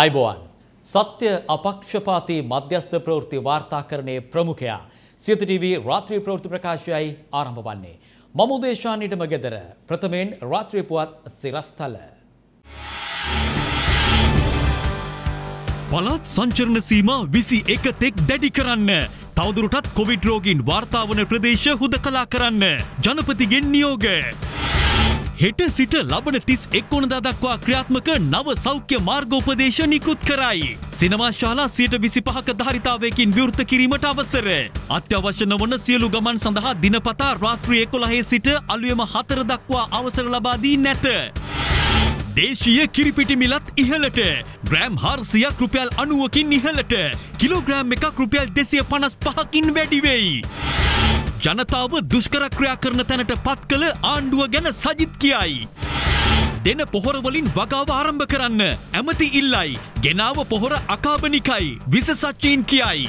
අයිබෝවන් සත්‍ය අපක්ෂපාති මධ්‍යස්ථ ප්‍රවෘත්ති වාර්තාකරණයේ ප්‍රමුඛයා සිතටීවී රාත්‍රී ප්‍රවෘත්ති ප්‍රකාශයයි ආරම්භ වන්නේ. මමුදේශානයටම ගෙදර ප්‍රථමයෙන් රාත්‍රීපුවත් සිරස්ථල. පළත් සංචරණ සීම විසි එක තෙක් දැඩි කරන්න. තවදුරටත් කොවිඩ් රෝගීන් වාර්තාවන ප්‍රදේශ හුද කලා කරන්න. ජනපතිගෙන් නියෝග. හෙට සිට ලබන තිස් එක්කොනදා දක්වා ක්‍රියාත්මක නව සෞඛ්‍ය මාර්ගෝපදේශ නිකුත් කරයි. සිනමා ශාලා සියට විසි පහක ධරිතාවයකින් විවෘත කිරීමට අවසර. අත්‍යවශ්‍ය නොවන සියලු ගමන් සඳහා දිනපතා රාත්‍රී එකොළහේ සිට අලුයම හතර දක්වා අවසර ලබාදී නැත. දේශීය කිරිපිටි මිලත් ඉහලට ග්‍රෑම් හාර්සියක් රුපියල් අනුවකින් ඉහලට කිලෝග්‍රෑම් එකක් රුපියල් දෙසිය පනස් පහකින් වැඩිවෙයි. ජනතාව දුෂ්කරක්‍රියා කරන තැනට පත් කළ ආණ්ඩුව ගැන සජිත් කියයි. දෙන පොහොරවලින් වගාව ආරම්භ කරන්න ඇමති ඉල්ලයි ගෙනාව පොහොර අකාබනිකයි විසසච්චීන් කියයි.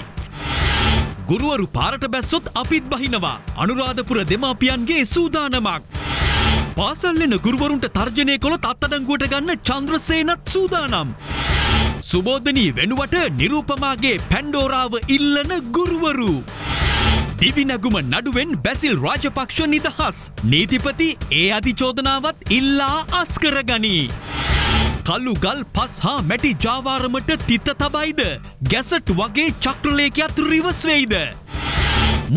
ගුරුවරු පාරට බැස්සොත් අපිත් බහිනවා අනුරාධපුර දෙමාපියන්ගේ සූදානමක්. පාසල්ලෙන ගුරුවරුන්ට තර්ජනය කොළොත් අත්තඩංගුවට ගන්න චන්ද්‍රසේනත් සූදානම්. සුබෝධනී වෙනුවට නිරූපමාගේ පැන්ඩෝරාව ඉල්ලන ගුරුවරු. දිවිනැගුම නඩුවෙන් බැසිල් රාජපක්ෂ නිදහස්. නීතිපති ඒ අධිචෝදනාවත් ඉල්ලා අස්කර ගනී. කල්ලු ගල් පස් හා මැටි ජාවාරමට තිත තබයිද. ගැසට් වගේ චක්‍රලේකයක්ත් රිවස්වෙයිද.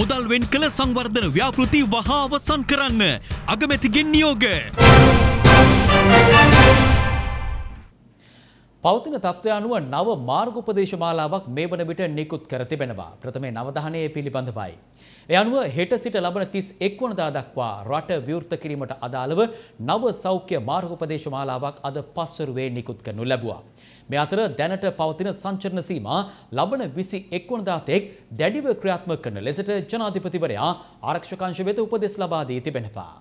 මුදල්වෙන් කළ සංවර්ධන ව්‍යාපෘති වහාවසන් කරන්න. අගමැතිගෙන් නියෝග. Thank you. පවතින තත්ත්වය අනුව නව මාර්ගෝපදේශ මාලාවක් මේ වන විට නිකුත් කර තිබෙනවා. ප්‍රථමයෙන් නවධානය පිළිබඳවයි. ඒ අනුව හෙට සිට ලබන 31 වනදා දක්වා රට විවෘත කිරීමට අදාළව නව සෞඛ්‍ය මාර්ගෝපදේශ මාලාවක් අද පස්වරුවේ නිකුත් කරනු ලැබුවා. මේ අතර දැනට පවතින සංචරණ සීමා ලබන 21 වනදා තෙක් දැඩිව ක්‍රියාත්මක කරන ලෙසට ජනාධිපතිවරයා ආරක්ෂක අංශ වෙත උපදෙස් ලබා දී තිබෙනවා.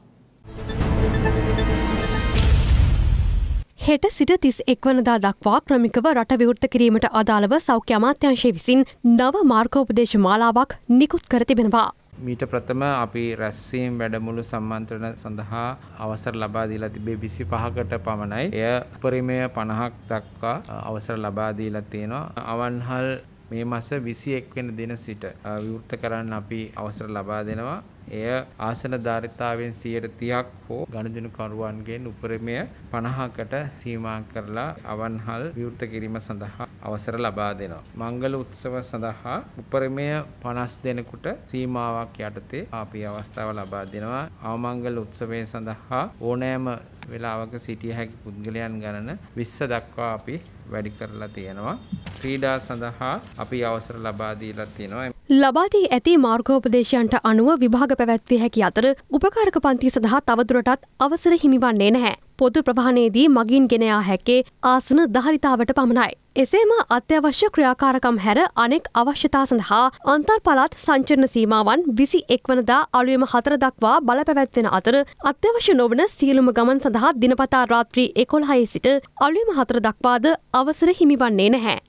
හෙට සිට තිස් එක්වනදා දක්වා ප්‍රමිකව රට විවෘත කිරීමට අදාළව සෞඛ්‍ය අමාත්‍යංශය විසින් නව මාර්කෝපදේශ මාලාවක් නිකුත් කර තිබෙනවා. මීට ප්‍රථම අපි රැස්වීම් වැඩමුළු සම්මන්ත්‍රණ සඳහා අවසර ලබා දීලා තිබේ 25කට පමණයි. එය උපරිමය 50ක් දක්වා අවසර ලබා දීලා තියෙනවා. අවන්හල් මේ මාස 21 වෙනි දින සිට විවෘත කරන්න අපි අවසර ලබා දෙනවා. එය ආසන ධාරිතාවෙන් 130ක් හෝ ගනුදෙනුකරුවන්ගෙන් උපරිමය 50කට සීමා කරලා අවන්හල් විවෘත කිරීම සඳහා අවසර ලබා දෙනවා. මංගල උත්සව සඳහා උපරිමය 50 දෙනෙකුට සීමාවක් යටතේ අපි අවස්ථාව ලබා දෙනවා. ආමංගල උත්සවය සඳහා ඕනෑම වෙලාවක සිටිය හැකි පුද්ගලයන් ගණන 20 දක්වා අපි වැඩි කරලා තියෙනවා. ක්‍රීඩා සඳහා අපි අවසර ලබා දීලා තියෙනවා. ලබාදී ඇති මාර්ගෝපදේශයන්ට අනුව විභාග පැවැත්විය හැකි අතර උපකාරක පන්ති සඳහා තවදුරටත් අවසර හිමිවන්නේ නැහැ. පොදු ප්‍රවාහනයේදී මගින් ගෙනයා හැකේ ආසන ධරිතාවට පමණයි. එසේම අත්‍යවශ්‍ය ක්‍රියාකාරකම් හැර අනෙක් අවශ්‍යතා සඳහා අන්තර් පලාත් සංචරණ සීමාවන් විසි එක්වනදා අලුයම හතර දක්වා බලපැවැත්වෙන අතර අත්‍යවශ්‍ය නොවන සියලුම ගමන් සඳහා දිනපතා රාත්‍රී එකොල්හයේ සිට අලුයම හතර දක්වාද අවසර හිමිවන්නේ නැහැ.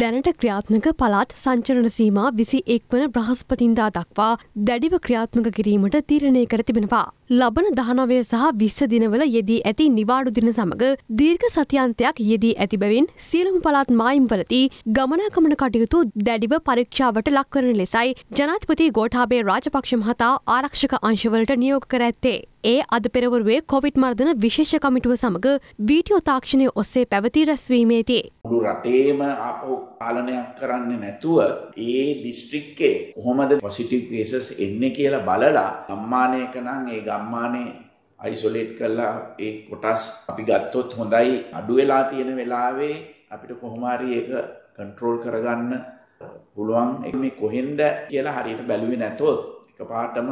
දැනට ක්‍රියාත්මක පළාත් සංචරණ සීමා විසි එක්වන බ්‍රහස්පතින්දා දක්වා දැඩිව ක්‍රියාත්මක කිරීමට තීරණය කර තිබෙනවා. ලබන දහනවය සහ විස්ස දිනවල යෙදී ඇති නිවාඩු දින සමඟ දීර්ඝ සතියන්තයක් යෙදී ඇති බැවින් සියලම පලාත් මායිම්වලති ගමනාකමන කටයුතු දැඩිව පරීක්ෂාවට ලක්වරන ලෙසයි ජනාතිපති ගෝටාබේ රාජපක්ෂ මහතා ආරක්ෂක අංශවලට නියෝග කර ඇත්තේ. ඒ අද පෙරවරුවේ කොවිට් මර්ධන විශේෂ කමිටුව සමඟ වීටියෝ තාක්ෂණය ඔස්සේ පැවති රැස්වීමේදී. මුළු රටේම ආපහු පාලනයක් කරන්න නැතුව ඒ දිස්ත්‍රික්කේ කොහොමද පොසිටිව් කේසස් එන්නේ කියලා බලලා සම්මානයක නම් ඒ ගම ගම්මානේ අයිසොලේට් කරලා ඒ කොටස් අපි ගත්තොත් හොඳයි අඩු වෙලා තියෙන වෙලාවේ අපිට කොහොම හරි ඒක කන්ට්‍රෝල් කරගන්න පුළුවන් මේ කොහෙන්ද කියලා හරියට බැලුවේ නැතොත් එකපාරටම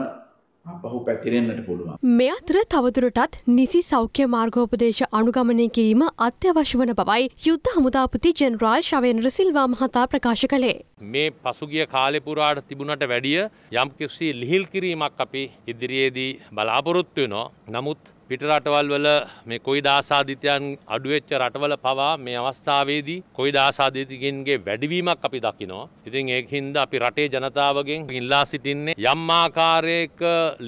පහු පැතිරෙන්න්නට පුළුවන්. මේ අතර තවදුරටත් නිසි සෞඛ්‍ය මාර්ගෝපදේශ අනුගමනය කිරීම අත්‍යවශ්‍ය වන බවයි යුද්ධ හමුදාපති ජෙනරාල් ශවේන්ද්‍ර සිල්වා මහතා ප්‍රකාශ කළේ. මේ පසුගිය කාලෙපුරාට තිබුණට වැඩිය යම් කිසි ලිහිල් කිරීමක් අපි ඉදිරියේදී බලාපොරොත්තු වෙනවා. නමුත් පිට රටවල් වල මේ කොයිඩ ආසාධිතයන් අඩුවෙච්ච රටවල පවා මේ අවස්ථාවේදී කොයිඩ ආසාධිතයින්ගේ වැඩිවීමක් අපි දකිනවා. ඉතින් ඒක හින්දා අපි රටේ ජනතාවගෙන් ඉල්ලා සිටින්නේ යම් ආකාරයක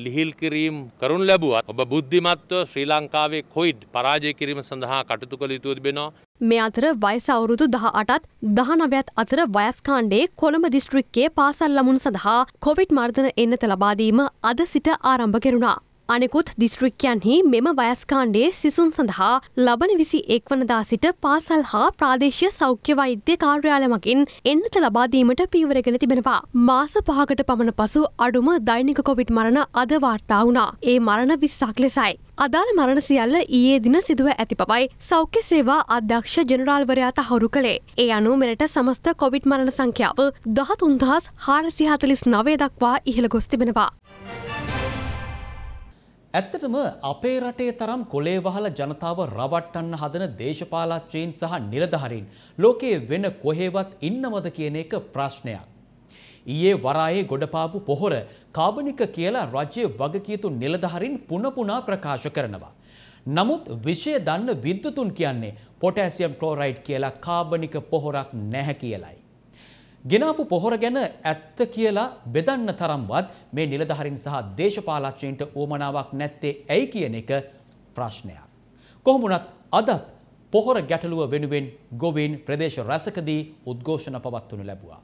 ලිහිල් කිරීම කරුන් ලැබුවත් ඔබ බුද්ධිමත්ව ශ්‍රී ලංකාවේ කොයිඩ් පරාජය කිරීම සඳහා කටයුතු කළ යුතු තිබෙනවා. මේ අතර වයස අවුරුදු 18ත් 19ත් අතර වයස් කාණ්ඩයේ කොළඹ දිස්ත්‍රික්කයේ පාසල් ළමුන් සඳහා කොවිඩ් මර්ධන එන්නත ලබා දීම අද සිට ආරම්භ කෙරුණා. අනෙකුත් දිස්ත්‍රික්කයන්හි මෙම වයස්කාණ්ඩයේ සිසුන් සඳහා ලබන විසි එක්වනදා සිට පාසල් හා ප්‍රාදේශය සෞඛ්‍ය වෛද්‍ය කාර්යාලමකින් එන්නත ලබාදීමට පීවරගෙන තිබෙනවා. මාස පහකට පමණ පසු අඩුම දෛනික කොවිට් මරණ අද වාර්තා වුණා. ඒ මරණ විස්සක් ලෙසයි. අදාළ මරණ සියල්ල ඊයේ දින සිදුව ඇති බවයි සෞඛ්‍ය සේවා අධ්‍යක්ෂ ජනරාල්වරයා තහවුරු කළේ. ඒ අනුව මෙරට සමස්ත කොවිඩ් මරණ සංඛ්‍යාව දහතුන්දහස් හාරසිහතලිස් නවය දක්වා ඉහළ ගොස් තිබෙනවා. ඇත්තටම අපේ රටේ තරම් කොලේ වහල ජනතාව රවට්ටන්න හදන දේශපාලච්චයින් සහ නිලධහරින් ලෝකයේ වෙන කොහේවත් ඉන්නවද කියන එක ප්‍රශ්නයක්. ඊයේ වරායේ ගොඩපාපු පොහොර කාබනික කියලා රජ්‍ය වගකීතු නිලධහරින් පුනපුනා ප්‍රකාශ කරනවා. නමුත් විෂය දන්න විද්‍යතුන් කියන්නේ පොටෑසියම් ක්ලෝරයිඩ් කියලා කාබනික පොහොරක් නැහැ කියලයි. ගෙනාපු පොහොර ගැන ඇත්ත කියලා බෙදන්න තරම්වත් මේ නිලධහරින් සහ දේශපාලච්චයන්ට ඕමනාවක් නැත්තේ ඇයි කියන එක ප්‍රශ්නයක්. කොහොමුණත් අදත් පොහොර ගැටලුව වෙනුවෙන් ගොවින් ප්‍රදේශ රැසකදී උද්ඝෝෂණ පවත්වනු ලැබවා.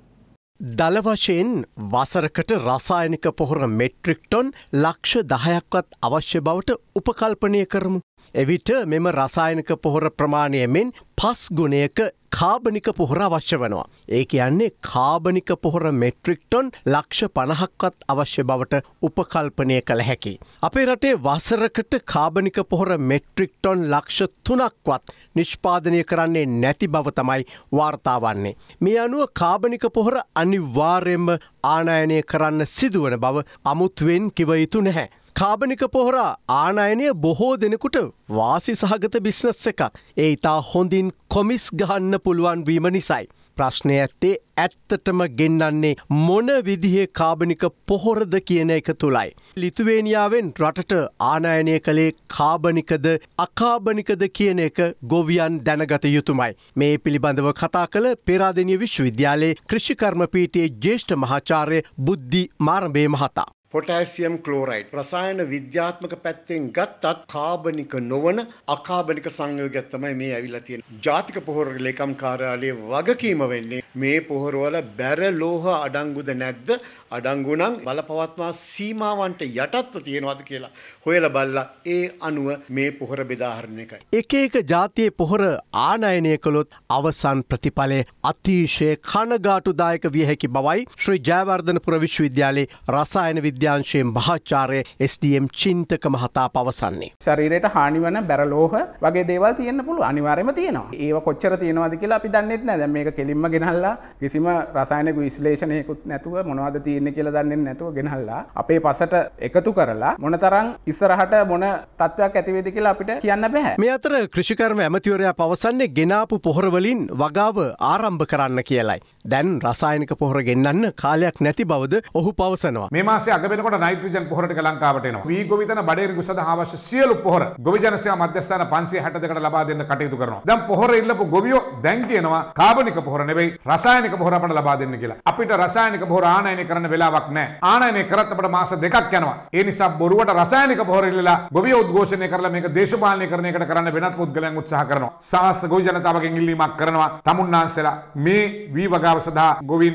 දලවශයෙන් වසරකට රසායනික පොහොර මෙට්‍රික්ටොන් ලක්ෂ දහයක්වත් අවශ්‍ය බවට උපකල්පනය කරමු. එවිට මෙම රසායනක පොහොර ප්‍රමාණයමෙන් පස් ගුණයක කාබනික පොහොර අවශ්‍ය වනවා. ඒ කියන්නේ කාබනික පොහොර මෙට්‍රික්ටොන් ලක්ෂ පණහක්වත් අවශ්‍ය බවට උපකල්පනය කළ හැකි. අපේ රටේ වසරකට කාබනික පොහොර මෙට්‍රික්ටොන් ලක්ෂ තුනක්වත් නිෂ්පාදනය කරන්නේ නැති බව තමයි වාර්තාවන්නේ. මේ අනුව කාබනික පොහොර අනිවාර්යෙන්ම ආනායනය කරන්න සිදුවන බව අමුත්වෙන් කිව යුතු නැහැ. කාබනික පොහොර ආනයනය බොහෝ දෙනෙකුට වාසි සහගත බිස්නස් එකක් ඒ ඉතා හොඳින් කොමිස් ගහන්න පුළුවන් වීම නිසයි. ප්‍රශ්නය ඇත්තේ ඇත්තටම ගෙන්න්නන්නේ මොන විදිහේ කාබනික පොහොරද කියන එක තුළයි. ලිතුවේනිියාවෙන් රටට ආනයනය කළේ කාබනිකද අකාබනිකද කියන එක ගොවියන් දැනගත යුතුමයි. මේ පිළිබඳව කතා කළ පෙරාදනිය විශ්වවිද්‍යාලයේ ක්‍රෂිකර්ම පීටයේ ජේෂ්ඨ මහාචාරය බුද්ධි මාර්භය මහතා. පොටෑසියම් ක්ලෝරයිඩ් රසායන විද්‍යාත්මක පැත්තෙන් ගත්තත් කාබනික නොවන අකාබනික සංයෝගයක් තමයි මේ ඇවිල්ලා තියෙන්නේ. ජාතික පොහොර ලේකම් කාර්යාලයේ වගකීම වෙන්නේ මේ පොහොරවල බැර ලෝහ අඩංගුද නැද්ද? අඩංගු නම් බලපවත්මා සීමාවන්ට යටත්ව තියෙනවද කියලා හොයලා බලලා ඒ අනුව මේ පොහොර බෙදා හරින එකයි. එක එක ජාතියේ පොහොර ආනයනය කළොත් අවසන් ප්‍රතිඵලය අතිශය කනගාටුදායක විය හැකි බවයි ශ්‍රී ජයවර්ධනපුර විශ්වවිද්‍යාලයේ රසායන විද්‍යාව අධ්‍යංශයේ මහාචාරය SDM චින්තක මහතා පවසන්නේ. ශරීරයට හානිවන බැරලෝහ වගේ දේවල් තියන්න පුළුව අනිවාර්යම තියෙනවා. ඒව කොච්චර තියෙනවාද කියලා අපි දන්නෙත් නෑ. දැන් මේක කෙලින්ම ගෙනහල්ලා කිසිම රසායනික විශ්ලේෂණයකුත් නැතුව මොනවද තියෙන්නේ කියලා දන්නේ නැතුව ගෙනහල්ලා අපේ පසට එකතු කරලා මොනතරම් ඉස්සරහට මොන තත්ත්වයක් ඇති වේද කියලා අපිට කියන්න බෑ. මේ අතර කෘෂිකර්ම ඇමතිවරයා පවසන්නේ ගෙනාපු පොහොර වලින් වගාව ආරම්භ කරන්න කියලයි. දැන් රසායනික පොහොර ගෙන්නන්න කාලයක් නැති බවද ඔහු පවසනවා. මේ මාසේ අග වෙනකොට නයිට්‍රජන් පොහොරට ලංකාවට එනවා. වී ගොවිතැන බඩේරි ගුසඳ අවශ්‍ය සියලු පොහොර ගොවි ජනසේවා මධ්‍යස්ථාන 562කට ලබා දෙන්න කටයුතු කරනවා. දැන් පොහොර ඉල්ලපු ගොවියෝ දැන් කියනවා කාබනික පොහොර නෙවෙයි රසායනික පොහොර අපට ලබා දෙන්න කියලා. අපිට රසායනික පොහොර ආනයනය කරන්න වෙලාවක් නැහැ. ආනයනය කරත් අපට මාස දෙකක් යනවා. ඒ නිසා බොරුවට රසායනික පොහොර ඉල්ලලා ගොවියෝ උද්ඝෝෂණය කරලා මේක දේශපාලනය කරන එකට කරන්න වෙනත් පුද්ගලයන් උත්සාහ කරනවා. සාස්ත්‍ර ගොවි ජනතාවගෙන් ඉල්ලීමක් කරනවා. තමුන්නාන්සලා මේ වී වගාව සඳහා ගොවින්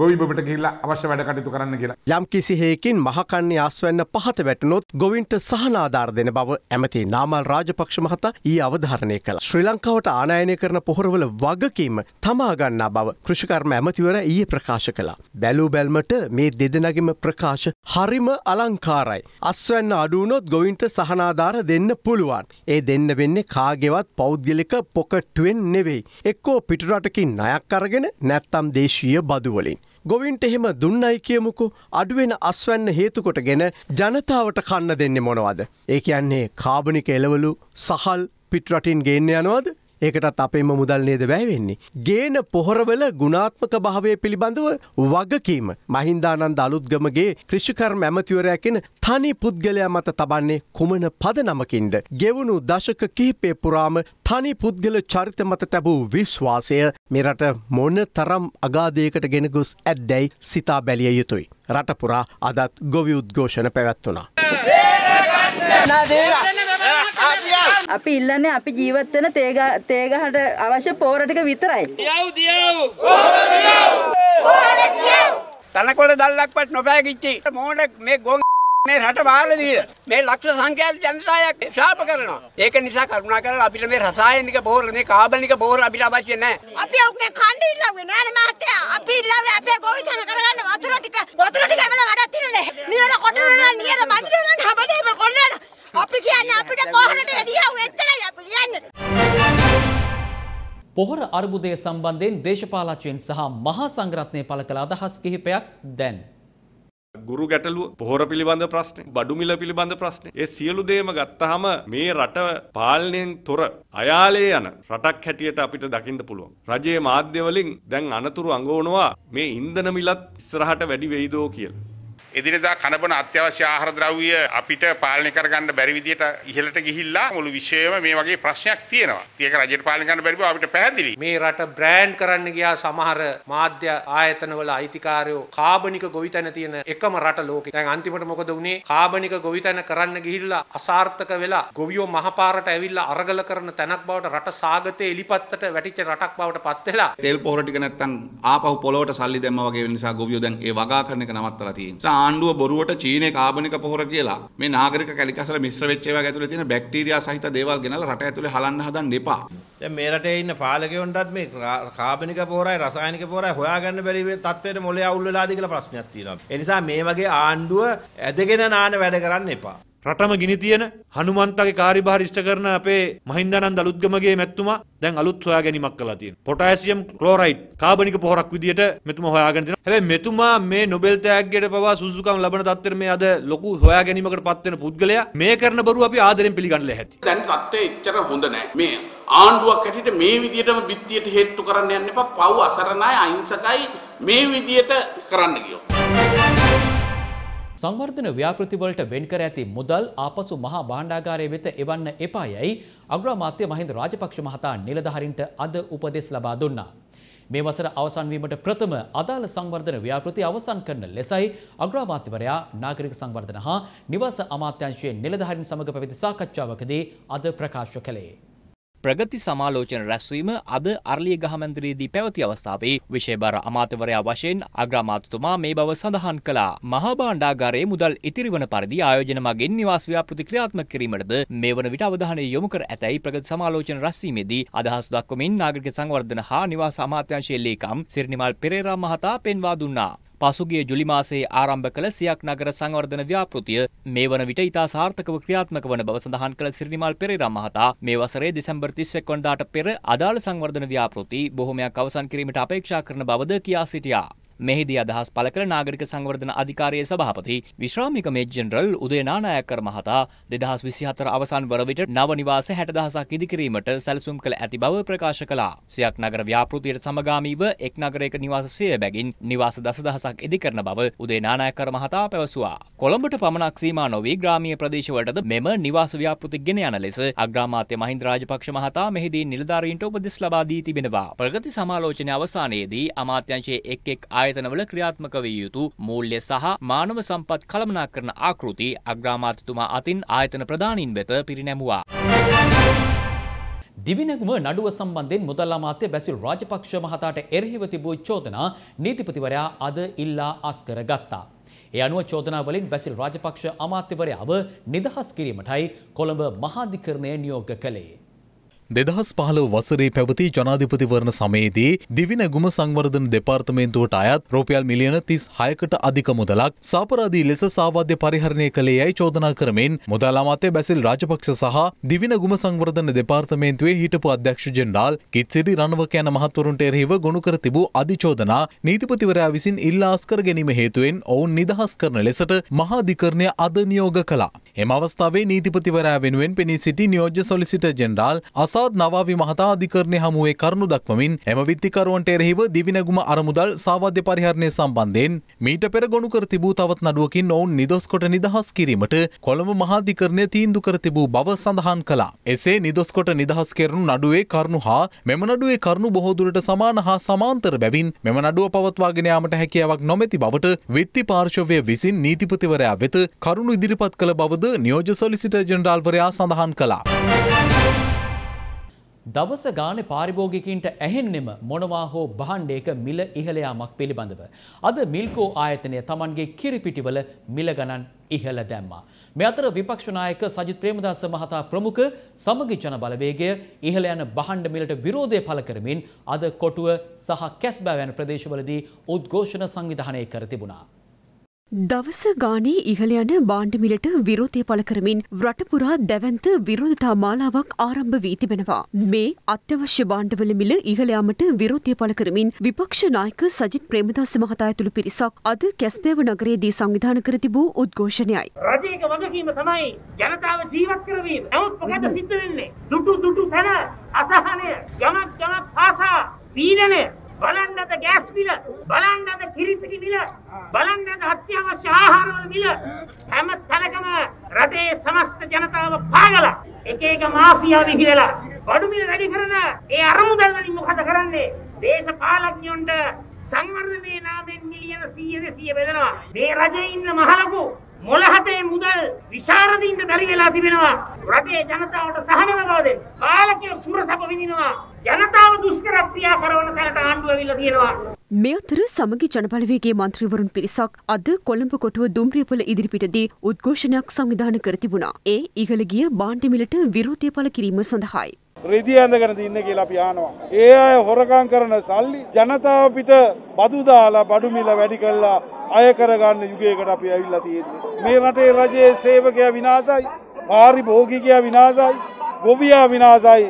ගොවිබට කියලා අවශ්‍ය වැඩ කටයුතු කරන්න කියලා. යම් කිසි හේකින් මහකන්නේ ආස්වැන්න පහත වැටුණොත් ගොවින්ට සහනාධාර දෙන බව ඇමති නාමල් රාජපක්ෂ මහතා ඊ අවධාරණය කළ. ශ්‍රී ලංකාවට ආනයනය කරන පොහොරවල වගකීම තමාගන්නා බව කෘෂිකර්ම ඇමතිවර ඊයේ ප්‍රකාශ කළා. බැලූ බැල්මට මේ දෙදෙනගෙම ප්‍රකාශ හරිම අලංකාරයි. අස්වැන්න අඩුවනොත් ගොවින්ට සහනාධාර දෙන්න පුළුවන්. ඒ දෙන්න වෙන්නේ කාගෙවත් පෞද්ගලික පොකට්ටුවෙන් නෙවෙයි. එක්කෝ පිටරටකින් නයක් අරගෙන නැත්තම් දේශීය බදුවලින්. ගොවින්ට එහෙම දුන්නයි කියමුකු අඩුවෙන අස්වැන්න හේතුකොට ගෙන ජනතාවට කන්න දෙන්නේ මොනවද. ඒ කියන්නේ කාබනික එලවලු සහල් පිටරටින් ගේන්න යනවද ඒකටත් අපේම මුදල් නේද වැෑවෙන්නේ. ගේන පොහොරවල ගුණාත්මක භාවය පිළිබඳව වගකීම මහින්දානන්ද අලුත්ගමගේ ක්‍රිෂිකර් මැමතිවරයකෙන තනි පුද්ගලයා මත තබන්නේ කුමන පද නමකින්ද. ගෙවුණු දශක කිහිපේ පුරාම තනි පුද්ගල චරිත මත තැබූ විශ්වාසය මෙරට මොන තරම් අගාදයකට ගෙන ගොස් ඇත්දැයි සිතා බැලිය යුතුයි. රටපුරා අදත් ගොවි උද්ඝෝෂණ පැවැත්වනා. අපි ඉල්ලන්නේ අපි ජීවත් වෙන තේගහට අවශ්‍ය පෝර ටික විතරයි. දියව් දියව්. පෝර දියව්. පෝර දියව්. තනකොළ දැල්ලක්වත් නොපෑගිච්චි මෝඩ මේ ගොන් මේ රට බාලදී මේ ලක්ෂ සංඛ්‍යාත ජනතාවක් ශාප කරනවා. ඒක නිසා කරුණා කරලා අපිට මේ රසායනික බෝර මේ කාබනික බෝර අපිට අවශ්‍ය නැහැ. අපි ඔක්ගේ කණ්ඩි ඉල්ලුවේ නෑනේ මහත්තයා. අපි ඉල්ලුවේ අපේ ගොවිතැන කරගන්න වතුර ටික වතුර ටික එවලා වැඩක් තියෙන්නේ. නියර කොටනවා නියර බඳිනවා හැමදේම කොල්ල අපි කියන්නේ අපිට පොහොරට එදියා වෙච්චරයි අපි කියන්නේ. පොහොර අර්බුදය සම්බන්ධයෙන් දේශපාලච්චුවෙන් සහ මහා සංග්‍රත්නය පළ කළ අදහස් කිහිපයක් දැන්. ගුරු ගැටලුව පොහොර පිළිබඳ ප්‍රශ්නේ බඩු මිල පිළිබඳ ප්‍රශ්නේ ඒ සියලු දේම ගත්තාම මේ රට පාලනයෙන් තොර අයාලේ යන රටක් හැටියට අපිට දකින්න පුළුවන් රජයේ මාධ්‍ය වලින් දැන් අනතුරු අඟවනවා මේ ඉන්ධන මිලත් ඉස්සරහට වැඩි වෙයිදෝ කියලා එදිනෙදා කනබන අත්‍යවශ්‍ය ආහාර ද්‍රව්‍ය අපිට පාලනය කරගන්න බැරි විදියට ඉහළට ගිහිල්ලා මුළු විශ්වයම මේ වගේ ප්‍රශ්නයක් තියෙනවා. ඒක රජයට පාලනය කරන්න බැරි බව අපිට පැහැදිලි. මේ රට බ්‍රෑන්ඩ් කරන්න ගියා සමහර මාධ්‍ය ආයතනවල අයිතිකාරයෝ කාබනික ගොවිතැන තියෙන එකම රට ලෝකේ. දැන් අන්තිමට මොකද වුනේ? කාබනික ගොවිතැන කරන්න ගිහිල්ලා අසාර්ථක වෙලා ගොවියෝ මහපාරට ඇවිල්ලා අරගල කරන තැනක් බවට රට සාගතයේ එලිපත්තට වැටිච්ච රටක් බවට පත් වෙලා තෙල් පොහොර ටික නැත්තම් ආපහු පොළොවට සල්ලි දැම්මා වගේ වෙන නිසා ගොවියෝ දැන් ඒ වගා කරන එක නවත්තලා තියෙනවා. ආණ්ඩුව බොරුවට චීනයේ කාබනික පොහොර කියලා මේ නාගරික කැලිකසල මිශ්‍ර වෙච්ච ඒවා ඇතුලේ තියෙන බැක්ටීරියා සහිත දේවල් ගෙනල්ලා රට ඇතුලේ හලන්න හදන්න එපා. දැන් මේ රටේ ඉන්න පාලකයන්ටත් මේ කාබනික පොහොරයි රසායනික පොහොරයි හොයාගන්න බැරි මේ තත්ත්වයට මොලේ අවුල් වෙලාද කියලා ප්‍රශ්නයක් තියෙනවා. ඒ නිසා මේ වගේ ආණ්ඩුව ඇදගෙන නාන වැඩ කරන්න එපා. රටම ගිනි තියෙන හනුමන්තගේ කාර්යභාර ඉෂ්ට කරන අපේ මහින්දානන්ද අලුත්ගමගේ මැතිතුමා දැන් අලුත් හොයා ගැනීමක් කළා තියෙනවා. පොටෑසියම් ක්ලෝරයිඩ් කාබනික පොහොරක් විදියට මෙතුමා හොයාගෙන තියෙනවා. හැබැයි මෙතුමා මේ නොබෙල් තෑග්ගයට පවා සුසුකම් ලබන තත්ත්වෙට මේ අද ලොකු හොයා ගැනීමකට පත් වෙන පුද්ගලයා මේ කරන බරුව අපි ආදරෙන් පිළිගන්න ලැහැති. දැන් තත්ත්වය එච්චර හොඳ නෑ. මේ ආණ්ඩුවක් ඇටියට මේ විදියටම බිත්තියට හේතු කරන්න යන්න එපා. පව් අසරණයි අහිංසකයි මේ විදියට කරන්න කියනවා. සංවර්ධන ව්‍යාපෘතිවලට වෙන්කර ඇති මුදල් ආපසු මහා භාණ්ඩාගාරය වෙත එවන්න එපා යයි අග්‍රාමාත්‍ය මහින්ද රාජපක්ෂ මහතා නිලධාරීන්ට අද උපදෙස් ලබා දුන්නා. මේ වසර අවසන් වීමට ප්‍රථම අදාළ සංවර්ධන ව්‍යාපෘති අවසන් කරන ලෙසයි අග්‍රාමාත්‍යවරයා නාගරික සංවර්ධන හා නිවාස අමාත්‍යාංශයේ නිලධාරීන් සමග පැවති සාකච්ඡාවකදී අද ප්‍රකාශ කළේ. ප්‍රගති සමාලෝචන රැස්වීම අද අරලිය ගහමන්දිරයේදී පැවති අවස්ථාවේ විශේෂබර අමාත්‍යවරයා වශයෙන් අග්‍රාමාත්‍යතුමා මේ බව සඳහන් කළා. මහා භාණ්ඩාගාරයේ මුදල් ඉතිරි වන පරිදි ආයෝජන මගින් නිවාස ව්‍යාපෘති ක්‍රියාත්මක කිරීමටද මේ වන විට අවධානය යොමු කර ඇතැයි ප්‍රගති සමාලෝචන රැස්වීමේදී අදහස් දක්වමින් නාගරික සංවර්ධන හා නිවාස අමාත්‍යාංශයේ ලේකම් සිරිනිමල් පෙරේරා මහතා පෙන්වා දුන්නා. පසුගිය ජුලි මාසයේ ආරම්භ කළ සියක් නගර සංවර්ධන ව්‍යාපෘතිය මේ වන විට ඉතා සාර්ථකව ක්‍රියාත්මක වන බව සඳහන් කළ සිරිනිමල් පෙරේරා මහතා මේ වසරේ දෙසැම්බර් 31 වනදාට පෙර අදාළ සංවර්ධන ව්‍යාපෘති බොහොමයක් අවසන් කිරීමට අපේක්ෂා කරන බවද කියා සිටියා. මෙහිදී අදහස් පළ කළ නාගරික සංවර්ධන අධිකාරයේ සභාපති විශ්‍රාමික මේජ් ජෙනරල් උදේ නානායක්කර මහතා 2024 අවසන් වර විට නව නිවාස 60000ක් ඉදිකිරීමට සැලසුම් කළ ඇති බව ප්‍රකාශ කළා. සියක් නගර ව්‍යාපෘතියට සමගාමීව එක් නගරයක නිවාස 100 බැගින් නිවාස දසදහසක් ඉදිකරන බව උදේ නානායක්කර මහතා පැවසුවා. කොළඹට පමණක් සීමා නොවී ග්‍රාමීය ප්‍රදේශවලටද මෙම නිවාස ව්‍යාපෘති ගෙන යන ලෙස අග්‍රාමාත්‍ය මහින්ද රාජපක්ෂ මහතා මෙහිදී නිලධාරීන්ට උපදෙස් ලබා දී තිබෙනවා. ප්‍රගති සමාලෝචනය අවසානයේදී අමාත්‍යංශයේ එක් එක් ආය ආයතනවල ක්‍රියාත්මක විය යුතු මූල්‍ය සහ මානව සම්පත් කළමනාකරන ආකෘති අග්‍රාමාත්‍යතුමා අතින් ආයතන ප්‍රධානීන් වෙත පිරිනැමුවා. දිවිනගුම නඩුව සම්බන්ධයෙන් මුදල් අමාත්‍ය බැසිල් රාජපක්ෂ මහතාට එරෙහිව තිබූ චෝදනා නීතිපතිවරයා අද ඉල්ලා අස්කර ගත්තා. ඒ අනුව චෝදනාවලින් බැසිල් රාජපක්ෂ අමාත්‍යවරයාව නිදහස් කිරීමටයි කොළඹ මහාධිකරණය නියෝග කළේ. දෙදහස් පහලව වසරේ පැවති ජනාධිපතිවරණ සමයේදී දිවිනැගුම සංවර්ධන දෙපාර්තමේන්තුවට අයත් රුපියල් මිලියන තිස් හයකට අධික මුදලක් සාපරාදී ලෙස සාවාධ්‍ය පරිහරණය කළේ යයි චෝදනා කරමින් මුදල් අමාත්‍ය බැසිල් රාජපක්ෂ සහ දිවිනැගුම සංවර්ධන දෙපාර්තමේන්තුවේ හිටපු අධ්‍යක්ෂ ජෙනරාල් කිත්සිරි රණවක යන මහත්වරුන්ට එරෙහිව ගොනු කර තිබූ අධිචෝදනා නීතිපතිවරයා විසින් ඉල්ලා අස්කර ගැනීම හේතුවෙන් ඔවුන් නිදහස් කරන ලෙසට මහාධිකරණය අද නියෝග කළා. එම අවස්ථාවේ නීතිපතිවරයා වෙනුවෙන් පෙනී සිටි නියෝජ්‍ය සොලිසිට ජෙනරාල් අසාත් නවාවි මහතා අධිකරණය හමුවේ කරුණු දක්වමින් එම විත්තිකරුවන්ට එරෙහිව දිවිනැගුම අරමුදල් සාවද්‍ය පරිහරණය සම්බන්ධයෙන් මීට පෙර ගොනු කර තිබූ තවත් නඩුවකින් ඔවුන් නිදොස්කොට නිදහස් කිරීමට කොළඹ මහාධිකරණය තීන්දු කර තිබූ බව සඳහන් කළා. එසේ නිදොස්කොට නිදහස් කරනු නඩුවේ කරුණු හා මෙම නඩුවේ කරුණු බොහෝදුරට සමාන හා සමාන්තර බැවින් මෙම නඩුව පවත්වාගෙන යාමට හැකියාවක් නොමැති බවට විත්ති පාර්ශවය විසින් නීතිපතිවරයා වෙත කරුණු ඉදිරිපත් කළ බවද බවද නියෝජ සොලිසිට ජනරාල්වරයා සඳහන් කළා. දවස ගාන පාරිභෝගිකින්ට ඇහෙන්නෙම මොනවා හෝ බහණ්ඩයක මිල ඉහළයාමක් පිළිබඳව. අද මිල්කෝ ආයතනය තමන්ගේ කිරිපිටිවල මිල ගණන් ඉහළ දැම්මා. මෙ අතර විපක්ෂනායක සජිත් ප්‍රේමදාස මහතා ප්‍රමුඛ සමගි ජන බලවේගය ඉහළ යන බහණ්ඩ මිලට විරෝධය පළ කරමින් අද කොටුව සහ කැස්බෑ යන ප්‍රදේශවලදී උද්ඝෝෂණ සංවිධානය කර තිබුණා. දවස ගානේ ඉහළ යන බාණ්ඩ මිලට විරෝධය පළ කරමින් රටපුරා දැවන්ත විරෝධතා මාලාවක් ආරම්භ වී තිබෙනවා. මේ අත්‍යවශ්‍ය බාණ්ඩවල මිල ඉහළ යාමට විරෝධය පළ කරමින් විපක්ෂ නායක සජිත් ප්‍රේමදාස මහතා ඇතුළු පිරිසක් අද කැස්බෑව නගරයේදී සංවිධාන කර තිබූ උද්ඝෝෂණයයි. රජයක වගකීම තමයි ජනතාව ජීවත් කරවීම. නමුත් මොකද සිද්ධ වෙන්නේ? දුටු දුටු තන අසහනය, ගමක් ගමක් ආසා, පීඩනය බලන්නද ගෑස් මිල බලන්නද කිරිපිටි මිල බලන්නද අත්‍යවශ්‍ය ආහාරවල මිල හැම තැනකම රටේ සමස්ත ජනතාව පාගලා එක එක මාෆියා විහිදලා බඩු මිල වැඩි කරන ඒ අරමුදල් වලින් මොකද කරන්නේ දේශපාලඥයන්ට සංවර්ධනයේ නාමයෙන් මිලියන 100 200 බෙදනවා මේ රජේ ඉන්න මහලකෝ මොළහතේ මුදල් විශාරදීන්ට බැරි වෙලා තිබෙනවා රටේ ජනතාවට සහනව බව දෙන්න. පාලකයෝ සුරසප විඳිනවා. ජනතාව දුෂ්කර ක්‍රියා කරන තැනට ආණ්ඩුව ඇවිල්ලා තියෙනවා. මේ අතර සමගි ජනබලවේගේ මන්ත්‍රීවරුන් පිරිසක් අද කොළඹ කොටුව දුම්රියපොළ ඉදිරිපිටදී උද්ඝෝෂණයක් සංවිධානය කර තිබුණා. ඒ ඉහළ ගිය බාණ්ඩ මිලට විරෝධය පළ කිරීම සඳහායි. රෙදි ඇඳගෙන ඉන්න කියලා අපි ආනවා. ඒ අය හොරකම් කරන සල්ලි ජනතාව පිට බදු දාලා බඩු මිල වැඩි කරලා අය කරගන්න යුගයකට අපි ඇවිල්ලා තියෙන්නේ. මේ රටේ රජයේ සේවකයා විනාසයි, පාරිභෝගිකයා විනාසයි, ගොවියා විනාසයි,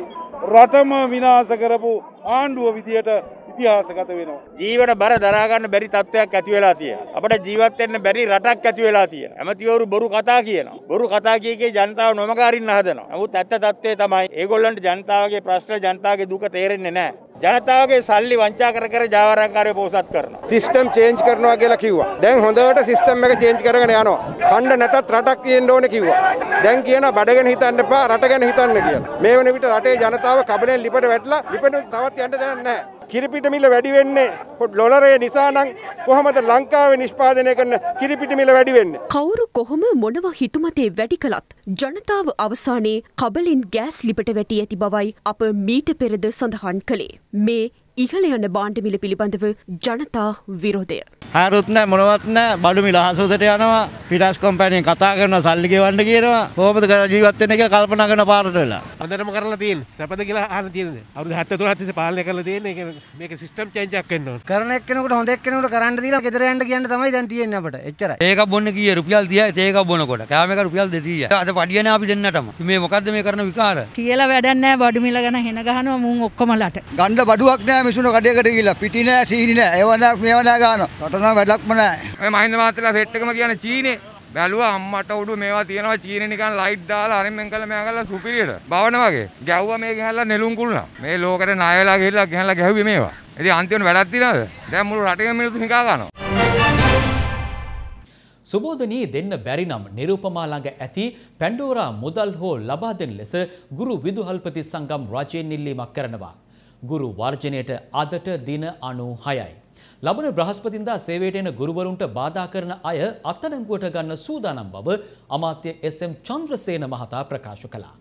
රටම විනාශ කරපු ආණ්ඩුව විදියට ඉතිහාසගත වෙනවා. ජීවන බර දරාගන්න බැරි තත්ත්වයක් ඇති වෙලා තියෙනවා. අපිට ජීවත් වෙන්න බැරි රටක් ඇති වෙලා තියෙනවා. ඇමතිවරු බොරු කතා කියනවා. බොරු කතා කිය කී ජනතාව නොමග අරින්න හදනවා. නමුත් ඇත්ත තත්ත්වය තමයි ඒගොල්ලන්ට ජනතාවගේ ප්‍රශ්න ජනතාවගේ දුක තේරෙන්නේ නැහැ. ජනතාවගේ සල්ලි වංචා කර කර ජාවාරක්කාරය පෝසත් කරනවා. සිස්ටම් චේන්ජ් කරනවා කියලා කිව්වා. දැන් හොඳට සිස්ටම් එක චේන්ජ් කරගෙන යනවා. කණ්ඩ නැතත් රටක් තියෙන්න ඕනේ කිව්වා. දැන් කියනවා බඩ ගැන හිතන්න එපා, රට ගැන හිතන්න කියලා. මේ වෙන විට රටේ ජනතාව කබලෙන් ලිපට වැටලා ලිපෙන් තවත් යන්න දෙන්නේ නැහැ. කිරිපිටමිල වැඩි වෙන්නේ ඩොලරය නිසා නම් කොහොමද ලංකාවේ නිෂ්පාදනය කරන කිරිපිටමිල වැඩි වෙන්නේ? කවුරු කොහොම මොනවා හිතුමතේ වැඩි කළත් ජනතාව අවසානයේ කබලින් ගෑස් ලිපට වැටි ඇති බවයි අප මීට පෙරද සඳහන් කළේ. මේ ඉහළ යන භාණ්ඩ මිල පිළිබඳව ජනතා විරෝධය හයරුත් නැහැ මොනවත් නැහැ බඩු මිල හසුදට යනවා පිටස් කම්පැනි කතා කරනවා සල්ලි ගෙවන්න කියනවා කොහොමද කර ජීවත් වෙන්නේ කියලා කල්පනා කරන පාරට වෙලා හොඳටම කරලා තියෙන්නේ සැපද කියලා අහන්න තියෙන්නේ අවුරුදු 73 තිස්සේ පාලනය කරලා තියෙන්නේ ඒක මේක සිස්ටම් චේන්ජ් එකක් වෙන්න ඕන කරන එක්කෙනෙකුට හොඳ එක්කෙනෙකුට කරන්න දීලා ගෙදර යන්න කියන්න තමයි දැන් තියෙන්නේ අපට එච්චරයි ඒක බොන්න කීය රුපියල් 30යි තේක බොනකොට කෑම එක රුපියල් 200යි අද පඩියනේ අපි දෙන්නටම මේ මොකද්ද මේ කරන විකාර කියලා වැඩක් නැහැ බඩු මිල ගැන හෙන ගහනවා මුන් ඔක්කොම ලට ගන්න බඩුවක් නැහැ මිසුන කඩේකට ගිහිල්ලා පිටි නැහැ සීනි නැහැ ඒව නැහැ මේව නැහැ ගන්නවා නම් වැඩක්ම නෑ. ඔය මහින්ද මාත්‍රලා සෙට් එකම කියන්නේ චීනේ. බැලුවා අම්මට උඩු මේවා තියෙනවා චීනේ නිකන් ලයිට් දාලා අරින් මෙන් කළා මෙයා කළා සුපිරියට. බවන වගේ. ගැව්වා මේ ගහලා නෙළුම් කුළුණා. මේ ලෝකෙට ණය වෙලා ගිහිල්ලා ගහලා ගැහුවේ මේවා. ඉතින් අන්තිමට වැඩක් තියනවද? දැන් මුළු රටේම මිනිස්සු හිඟා ගන්නවා. සුබෝධනී දෙන්න බැරිනම් නිරූපමා ළඟ ඇති පැන්ඩෝරා මුදල් හෝ ලබා දෙන ලෙස ගුරු විදුහල්පති සංගම් රජයෙන් ඉල්ලීමක් කරනවා. ගුරු වර්ජනයට අදට දින 96යි. ලබන බ්‍රහස්පතින්දා සේවයට එන ගුරුවරුන්ට බාධා කරන අය අත්අඩංගුවට ගන්න සූදානම් බව අමාත්‍ය එස්.එම්. චන්ද්‍රසේන මහතා ප්‍රකාශ කළා.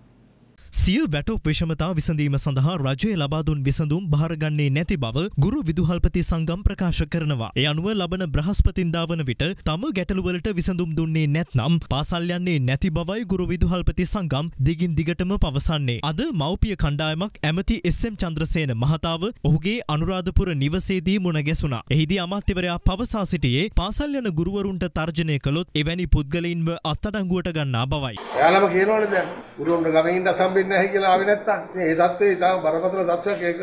සිය වැටුප් විෂමතා විසඳීම සඳහා රජය ලබාදුන් විසඳුම් භාරගන්නේ නැති බව ගුරු විදුහල්පති සංගම් ප්‍රකාශ කරනවා. ඒ අනුව ලබන බ්‍රහස්පතින්දා වන විට තම ගැටලුවලට විසඳුම් දුන්නේ නැත්නම් පාසල් යන්නේ නැති බවයි ගුරු විදුහල්පති සංගම් දිගින් දිගටම පවසන්නේ. අද මව්පිය කණ්ඩායමක් ඇමති එස්.එම්. චන්ද්‍රසේන මහතාව ඔහුගේ අනුරාධපුර නිවසේදී මුණ ගැසුණා. එහිදී අමාත්‍යවරයා පවසා සිටියේ පාසල් යන ගුරුවරුන්ට තර්ජනය කළොත් එවැනි පුද්ගලයින්ව අත්අඩංගුවට ගන්නා බවයි. එයාලම කියනවනේ දැන් ගුරුවරුන්ට ගමෙන් ඉඳ සම්බින්න නැහැ කියලා ආවේ නැත්තම් ඉතින් ඒ தත්ත්වය ඉතාම බරපතල தත්ත්වයක් ඒක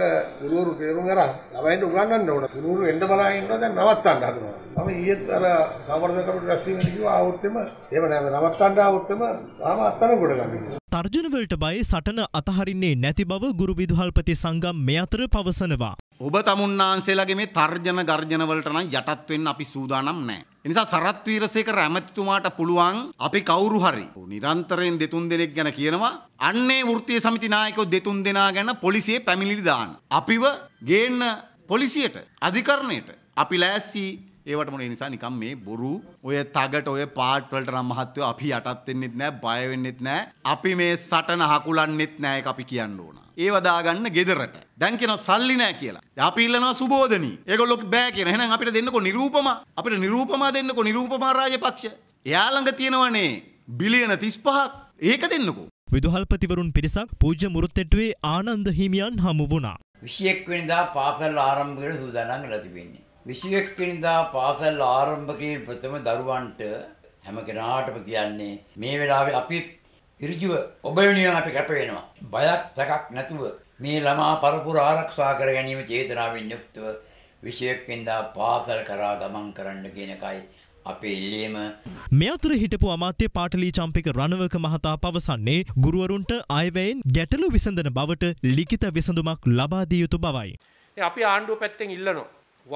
ගුරුවරු තේරුම් අරන් ළමයින්ට උගන්වන්න ඕන. ගුරුවරු එන්න බලා ඉන්නවා දැන් නවත්තන්න හදනවා. මම ඊයේත් අර සංවර්ධන කමිටු රැස්වීමට කිව්වා ආවොත් එම එහෙම නැහැ නවත්තන්න ආවොත් එම තාම අත්තන ගොඩ ගන්න. තර්ජනවලට බය සටන අතහරින්නේ නැති බව ගුරු විදුහල්පති සංගම් මේ අතර පවසනවා. ඔබ තමුන්නාන්සේලාගේ මේ තර්ජන ගර්ජනවලට නම් යටත් වෙන්න අපි සූදානම් නැහැ. එනිසා සරත් වීරසේකර ඇමතිතුමාට පුළුවන් අපි කවුරු හරි නිරන්තරයෙන් දෙතුන් දෙනෙක් ගැන කියනවා අන්නේ වෘත්තීය සමිති නායකයෝ දෙතුන් දෙනා ගැන පොලිසියේ පැමිණිලි දාන්න. අපිව ගේන්න පොලිසියට අධිකරණයට අපි ලෑස්ති ඒවට මොන නිසා නිකම් මේ බොරු ඔය තගට ඔය පාට් වලට නම් මහත්වෝ අපි යටත් වෙන්නෙත් නෑ බය වෙන්නෙත් නෑ අපි මේ සටන හකුලන්නෙත් නෑ ඒක අපි කියන්න ඕන ඒව දාගන්න ගෙදරට දැන් කියනවා සල්ලි නෑ කියලා. අපි ඉල්ලනවා සුබෝධනී. ඒගොල්ලෝ බෑ කියන. එහෙනම් අපිට දෙන්නකෝ නිරූපමා. අපිට නිරූපමා දෙන්නකෝ නිරූපමා රාජපක්ෂ. එයා ළඟ තියෙනවනේ බිලියන 35ක්. ඒක දෙන්නකෝ. විදුහල්පතිවරුන් පිරිසක් පූජ්‍ය මුරුත්තෙට්ටුවේ ආනන්ද හිමියන් හමු වුණා. 21 වෙනිදා පාසල් ආරම්භ කරන සූදානම් වෙලා තිබෙන්නේ. විසිවෙක්කනිදා පාසල් ආරම්භකිරීම ප්‍රථම දරුවන්ට හැම කෙනාටම කියන්නේ මේ වෙලාවේ අපි ඍජුව ඔබ වෙනුවෙන් අපි කැප වෙනවා. බයක් තකක් නැතුව මේ ළමා පරපුර ආරක්ෂා කර ගැනීම චේතනාවෙන් යුක්තව විසිවෙක්කනිදා පාසල් කරා ගමන් කරන්න කියන එකයි අපේ ඉල්ලීම මේ අතර හිටපු අමාත්‍ය පාටලී චම්පික රණවක මහතා පවසන්නේ ගුරුවරුන්ට අයවැයෙන් ගැටලු විසඳන බවට ලිඛිත විසඳුමක් ලබා දිය යුතු බවයි. අපි ආණ්ඩුව පැත්තෙන් ඉල්ලනවා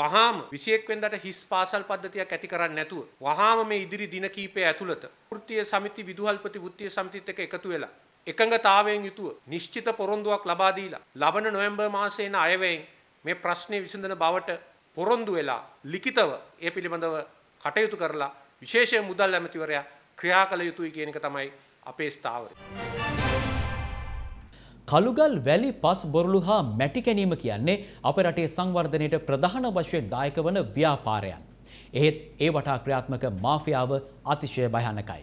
වහාම 21 වෙනිදාට හිස් පාසල් පද්ධතියක් ඇති කරන්නේ නැතුව වහාම මේ ඉදිරි දින කීපය ඇතුළත වෘත්තීය සමිති විදුහල්පති වෘත්තීය සමිතිත් එක්ක එකතු වෙලා එකඟතාවයෙන් යුතුව නිශ්චිත පොරොන්දුවක් ලබා දීලා ලබන නොවැම්බර් මාසයේ යන අයවැයෙන් මේ ප්‍රශ්නේ විසඳන බවට පොරොන්දු වෙලා ලිඛිතව ඒ පිළිබඳව කටයුතු කරලා විශේෂ මුදල් ඇමතිවරයා ක්‍රියා කළ යුතුයි කියන එක තමයි අපේ ස්ථාවරය. කළුගල් වැලි පස් බොරළු හා මැටි කැනීම කියන්නේ අප රටේ සංවර්ධනයට ප්‍රධාන වශයෙන් දායක වන ව්‍යාපාරයන්. එහෙත් ඒ වටා ක්‍රියාත්මක මාෆියාව අතිශය භයානකයි.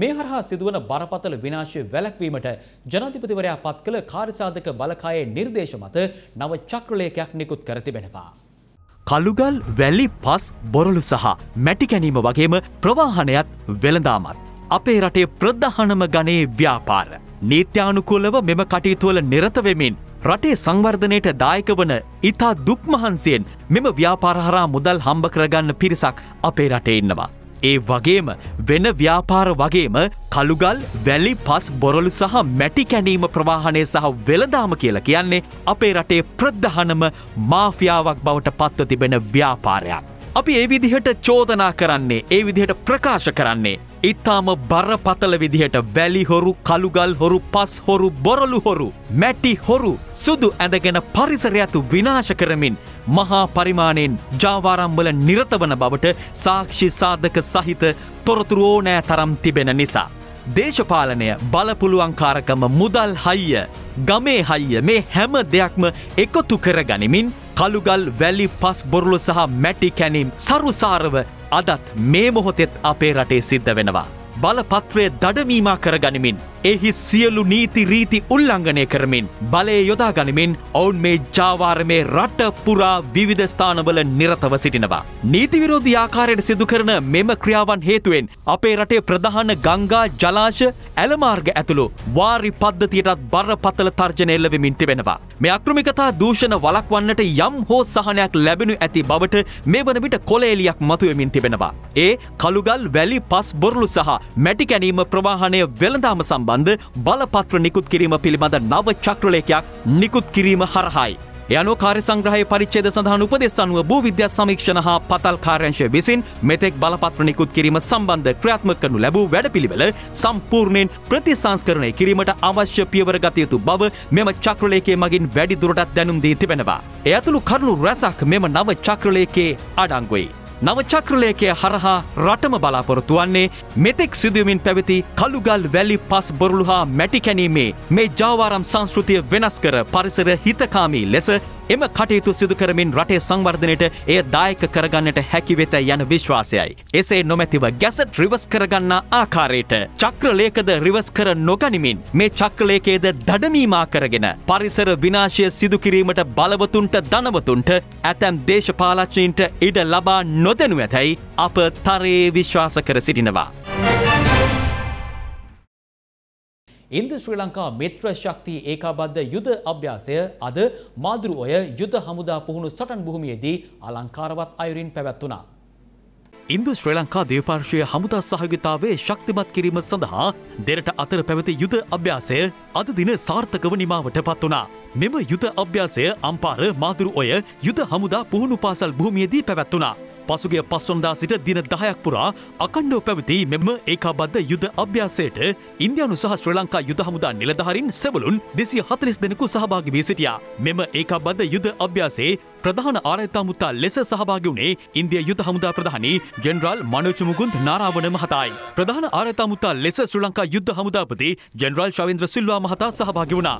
මේ හරහා සිදුවන බරපතල විනාශය වැළැක්වීමට ජනාධිපතිවරයා පත් කළ කාර්යසාධක බලකායේ නිර්දේශ මත නව චක්‍රලේඛයක් නිකුත් කර තිබෙනවා. කළුගල් වැලි පස් බොරළු සහ මැටි කැනීම වගේම ප්‍රවාහනයත් වෙළඳාමත් අපේ රටේ ප්‍රධානම ගණයේ ව්‍යාපාර. නීත්‍යානුකූලව මෙම කටයුතුවල නිරතවෙමින් රටේ සංවර්ධනයට දායක වන ඉතා දුක්මහන්සියෙන් මෙම ව්‍යාපාරහරා මුදල් හම්බ කරගන්න පිරිසක් අපේ රටේ ඉන්නවා. ඒ වගේම වෙන ව්‍යාපාර වගේම කළුගල් වැලි පස් බොරලු සහ මැටි කැනීම ප්‍රවාහනය සහ වෙළදාම කියලා කියන්නේ අපේ රටේ ප්‍රද්ධහනම මාෆියාවක් බවට පත්ව තිබෙන ව්‍යාපාරයක්. අපි ඒ විදිහට චෝදනා කරන්නේ ඒ විදිහට ප්‍රකාශ කරන්නේ. ඉතාම බරපතල විදිහට වැලිහොරු කළුගල් හොරු පස් හොරු බොරලු හොරු මැටි හොරු සුදු ඇඳගෙන පරිසරයතු විනාශ කරමින් මහා පරිමාණයෙන් ජාවාරම්වල නිරතවන බවට සාක්ෂි සාධක සහිත තොරතුරු ඕනෑ තරම් තිබෙන නිසා. දේශපාලනය බලපුළුවන්කාරකම මුදල් හයිය ගමේ හයිය මේ හැම දෙයක්ම එකතු කර ගනිමින් කළුගල් වැලි පස් බොරුලු සහ මැටි කැනීම් සරුසාරව අදත් මේ මොහොතෙත් අපේ රටේ සිද්ධ වෙනවා. බලපත්‍රය දඩමීමා කරගනිමින් එහි සියලු නීති රීති උල්ලංඝනය කරමින් බලය යොදා ගනිමින් ඔවුන් මේ ජාවාරමේ රට පුරා විවිධ ස්ථානවල නිරතව සිටිනවා. නීති විරෝධී ආකාරයට සිදු කරන මෙම ක්‍රියාවන් හේතුවෙන් අපේ රටේ ප්‍රධාන ගංගා ජලාශ ඇලමාර්ග ඇතුළු වාරි පද්ධතියටත් බරපතල තර්ජනය එල්ලවෙමින් තිබෙනවා. මේ අක්‍රමිකතා දූෂණ වලක්වන්නට යම් හෝ සහනයක් ලැබෙනු ඇති බවට මේ වන විට කොලේලියක් මතුවමින් තිබෙනවා. ඒ කළුගල් වැලි පස් බොරලු සහ මැටි කැනීම ප්‍රවාහනය වෙළඳාම සම්බන්ධ සම්බන්ධ බලපත්‍ර නිකුත් කිරීම පිළිබඳ නව චක්‍රලේඛයක් නිකුත් කිරීම හරහායි. යනු කාර්ය සංග්‍රහයේ පරිච්ඡේද සඳහන් උපදෙස් අනුව භූවිද්‍යා සමීක්ෂණ හා පතල් කාර්යංශය විසින් මෙතෙක් බලපත්‍ර නිකුත් කිරීම සම්බන්ධ ක්‍රියාත්මක කරනු ලැබූ වැඩපිළිවෙල සම්පූර්ණයෙන් ප්‍රතිසංස්කරණය කිරීමට අවශ්‍ය පියවර ගත යුතු බව මෙම චක්‍රලේඛයේ මගින් වැඩිදුරටත් දැනුම් දී තිබෙනවා. එය ඇතුළු කරුණු රැසක් මෙම නව චක්‍රලේඛයේ අඩංගුයි. නවචක්‍රලයකය හරහා රටම බලාපොරොත්තු වන්නේ මෙතෙක් සිදුවමින් පැවති කළුගල් වැලි පස් බොරළු හා මැටි කැනීමේ මේ ජාවාරම් සංස්කෘතිය වෙනස් කර පරිසර හිතකාමී ලෙස එම කටයුතු සිදුකරමින් රටේ සංවර්ධනයට එය දායක කරගන්නට හැකිවෙත යන විශ්වාසයයි. එසේ නොමැතිව ගැසට රිවස් කරගන්න ආකාරයට. චක්‍රලේකද රිවස් කර නොගනිමින් මේ චක්‍රලේකේද දඩමීමා කරගෙන. පරිසර විනාශය සිදුකිරීමට බලවතුන්ට දනවතුන්ට ඇතැම් දේශපාලච්චීන්ට ඉඩ ලබා නොදනු ඇතැයි අප තරයේ විශ්වාස කර සිටිනවා. ඉන්දු ශ්‍රී ලංකා මිත්‍ර ශක්තිය ඒකාබද්ධ යුද අභ්‍යාසය අද මාදුරු ඔය යුද හමුදා පුහුණු සටන් භූමියේදී අලංකාරවත් අයුරින් පැවැත්වුණා. ඉන්දු ශ්‍රී ලංකා දේපාර්ශය හමුදා සහගතාවේ ශක්තිමත් කිරීම සඳහා දෙරට අතර පැවති යුද අභ්‍යාසය අද දින සාර්ථකව නිමාවට පත් වනා. මෙම යුද අභ්‍යාසය අම්පාර මාදුරු ඔය යුද හමුදා පුහුණු පාසල් භූමියදී පැවැත්වනා. පසුගේ පස්වනදා සිට දින දහයක් පුරා අකණ්ඩෝ පැවති මෙම ඒකාබද්ධ යුද අභ්‍යාසයට ඉන්දයානු සහ ශ්‍ර ලංකා යුද හමුදා නිලධහරින් සැබලුන් දෙසි හතලිස් දෙනෙකු සහභාගි වී සිටියා. මෙම ඒකාබද්ධ යුද අභ්‍යාසේ ප්‍රධාන ආරයත්තාමුත්තා ලෙස සහභාගි වුණේ ඉන්දිය යුද හමුදා ප්‍රධානී ජෙනරල් මනෝජ් මුකුන්ද නාරාවන මහතායි. ප්‍රධාන ආරයත්තාමුත්තා ලෙස ශ්‍රී ලංකා යුද්ධ හමුදාපති ජෙනරල් ශවේන්ද්‍ර සිල්වා මහතා සහභාගි වුණා.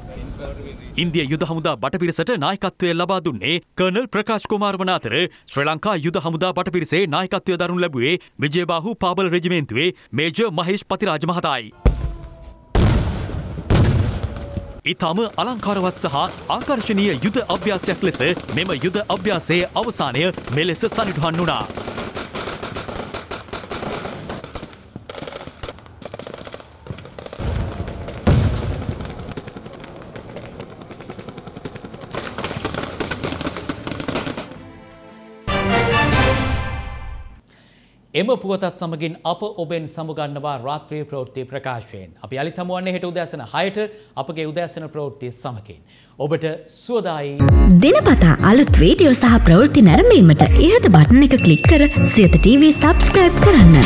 ඉන්දිය යුද හමුදා බටපිරිසට නායකත්වය ලබා දුන්නේ කර්නල් ප්‍රකාශ් කුමාර් වන අතර ශ්‍රී ලංකා යුද හමුදා බටපිරිසේ නායකත්වය දරනු ලැබුවේ විජයබාහු පාබල රෙජිමේන්තුවේ මේජර් මහේෂ් පතිරාජ මහතායි. ඉතාම අලංකාරවත් සහ ආකර්ශනීය යුද අභ්‍යාසයක් ලෙස මෙම යුද අභ්‍යාසයේ අවසානය මෙලෙස සනිටුහන් වුණා. එම පුවතත් සමගින් අප ඔබෙන් සමුගන්නවා රාත්‍රී ප්‍රවෘත්ති ප්‍රකාශයෙන්. අපි අලි තමුවන්නේ හෙට උදෑසන හයට අපගේ උදෑසන ප්‍රවෘත්ති සමකින්. ඔබට සුවදායි. දෙනපතා අලුත් වීඩියෝ සහ ප්‍රවෘත්ති නැරඹීමට ඉහත බටන එක ක්ලික් කර සියත TV සබස්ක්‍රයිබ් කරන්න.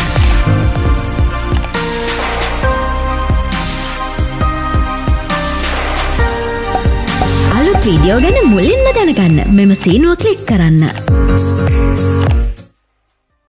අලුත් වීඩියෝ ගැන මුලින්ම දැනගන්න මෙම සීනුව ක්ලික් කරන්න.